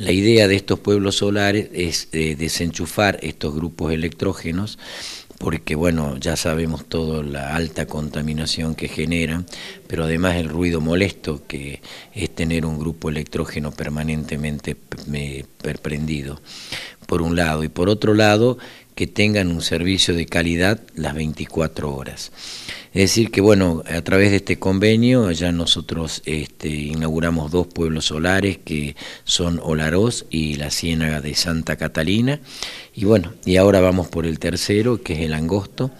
La idea de estos pueblos solares es eh, desenchufar estos grupos electrógenos porque bueno, ya sabemos toda la alta contaminación que generan, pero además el ruido molesto que es tener un grupo electrógeno permanentemente eh, prendido, por un lado, y por otro lado, que tengan un servicio de calidad las 24 horas. Es decir, que bueno, a través de este convenio ya nosotros este, inauguramos dos pueblos solares que son Olaroz y la Ciénaga de Santa Catalina. Y bueno, y ahora vamos por el tercero, que es el Angosto.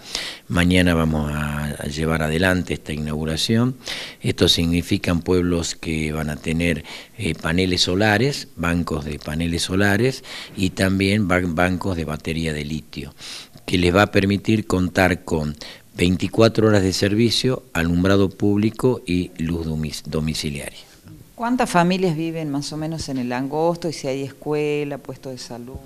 Mañana vamos a, llevar adelante esta inauguración. Esto significan pueblos que van a tener eh, paneles solares, bancos de paneles solares y también bancos de batería de litio que les va a permitir contar con 24 horas de servicio, alumbrado público y luz domiciliaria. ¿Cuántas familias viven más o menos en el angosto y si hay escuela, puestos de salud?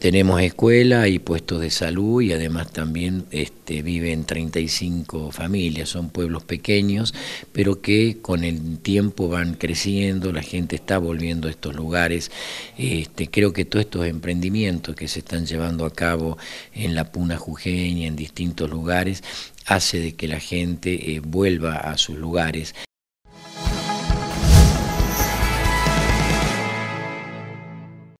Tenemos escuela y puestos de salud y además también este, viven 35 familias, son pueblos pequeños, pero que con el tiempo van creciendo, la gente está volviendo a estos lugares. Este, creo que todos estos emprendimientos que se están llevando a cabo en la Puna Jujeña, en distintos lugares, hace de que la gente eh, vuelva a sus lugares